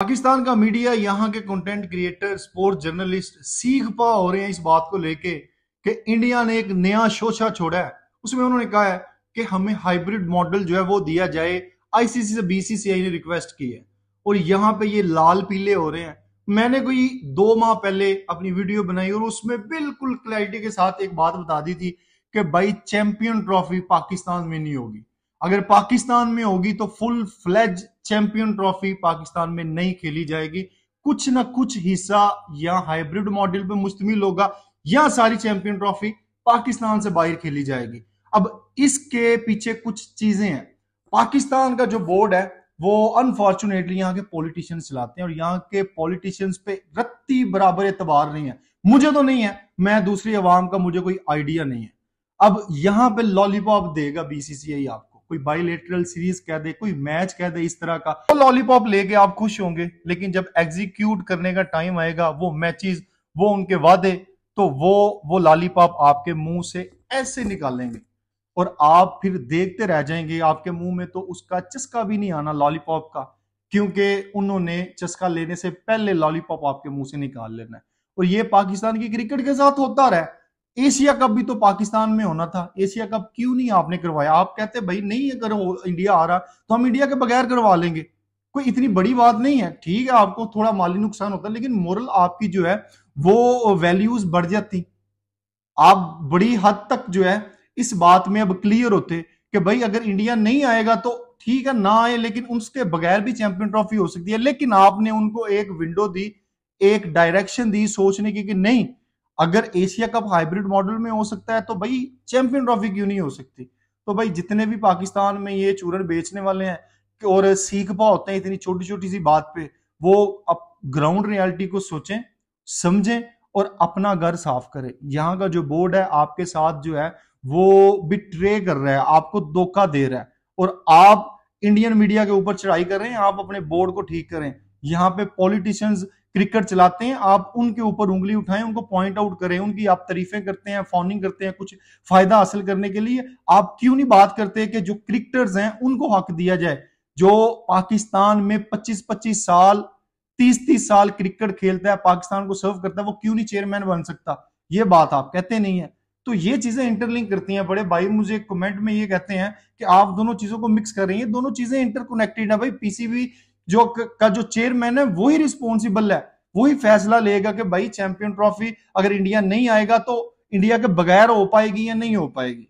पाकिस्तान का मीडिया यहाँ के कंटेंट क्रिएटर स्पोर्ट जर्नलिस्ट सीख पा हो रहे हैं इस बात को लेके कि इंडिया ने एक नया शोशा छोड़ा है उसमें उन्होंने कहा है कि हमें हाइब्रिड मॉडल जो है वो दिया जाए आईसीसी से बीसीसीआई ने रिक्वेस्ट की है और यहाँ पे ये लाल पीले हो रहे हैं मैंने कोई दो माह पहले अपनी वीडियो बनाई और उसमें बिल्कुल क्लैरिटी के साथ एक बात बता दी थी कि भाई चैंपियन ट्रॉफी पाकिस्तान में नहीं होगी अगर पाकिस्तान में होगी तो full fledge champion trophy Pakistan में नहीं खेली जाएगी कुछ ना कुछ हिस्सा या हाइब्रिड मॉडल पे मुश्तमिल होगा या सारी चैंपियन ट्रॉफी पाकिस्तान से बाहर खेली जाएगी अब इसके पीछे कुछ चीजें हैं पाकिस्तान का जो बोर्ड है वो अनफॉर्चुनेटली यहाँ के पॉलिटिशियंस चलाते हैं और यहाँ के पॉलिटिशियंस पे रत्ती बराबर एतबार नहीं है मुझे तो नहीं है मैं दूसरी आवाम का मुझे कोई आइडिया नहीं है अब यहाँ पे लॉलीपॉप देगा बीसीसीआई आपको कोई बाइलेटरल सीरीज कह दे कोई मैच कह दे इस तरह का तो लॉलीपॉप लेके आप खुश होंगे लेकिन जब एग्जीक्यूट करने का टाइम आएगा वो मैचेस वो उनके वादे तो वो वो लॉलीपॉप आपके मुंह से ऐसे निकालेंगे और आप फिर देखते रह जाएंगे आपके मुंह में तो उसका चस्का भी नहीं आना लॉलीपॉप का क्योंकि उन्होंने चस्का लेने से पहले लॉलीपॉप आपके मुंह से निकाल लेना है और ये पाकिस्तान की क्रिकेट के साथ होता रहा है एशिया कप भी तो पाकिस्तान में होना था एशिया कप क्यों नहीं आपने करवाया आप कहते भाई नहीं अगर इंडिया आ रहा तो हम इंडिया के बगैर करवा लेंगे कोई इतनी बड़ी बात नहीं है ठीक है आपको थोड़ा माली नुकसान होता है लेकिन मोरल आपकी जो है वो वैल्यूज बढ़ जाती आप बड़ी हद तक जो है इस बात में अब क्लियर होते कि भाई अगर इंडिया नहीं आएगा तो ठीक है ना आए लेकिन उसके बगैर भी चैंपियन ट्रॉफी हो सकती है लेकिन आपने उनको एक विंडो दी एक डायरेक्शन दी सोचने की कि नहीं अगर एशिया कप हाइब्रिड मॉडल में हो सकता है तो भाई चैंपियन ट्रॉफी क्यों नहीं हो सकती तो भाई जितने भी पाकिस्तान में ये चूरन बेचने वाले हैं और सीख पा होते हैं इतनी छोटी छोटी सी बात पे वो अब ग्राउंड रियलिटी को सोचें समझें और अपना घर साफ करें यहाँ का जो बोर्ड है आपके साथ जो है वो बिट्रे कर रहा है आपको धोखा दे रहा है और आप इंडियन मीडिया के ऊपर चढ़ाई कर रहे हैं आप अपने बोर्ड को ठीक करें यहाँ पे पॉलिटिशियंस क्रिकेट चलाते हैं आप उनके ऊपर उंगली उठाएं उनको पॉइंट आउट करें उनकी आप तारीफें करते हैं फॉनिंग करते हैं कुछ फायदा हासिल करने के लिए आप क्यों नहीं बात करते कि जो क्रिकेटर्स हैं उनको हक दिया जाए जो पाकिस्तान में 25-25 साल 30-30 साल क्रिकेट खेलता है पाकिस्तान को सर्व करता है वो क्यों नहीं चेयरमैन बन सकता ये बात आप कहते नहीं है तो ये चीजें इंटरलिंक करती हैं बड़े भाई मुझे कमेंट में ये कहते हैं कि आप दोनों चीजों को मिक्स कर रही हैं दोनों चीजें इंटरकनेक्टेड है भाई पीसीबी जो का जो चेयरमैन है वो ही रिस्पॉन्सिबल है वो ही फैसला लेगा कि भाई चैंपियन ट्रॉफी अगर इंडिया नहीं आएगा तो इंडिया के बगैर हो पाएगी या नहीं हो पाएगी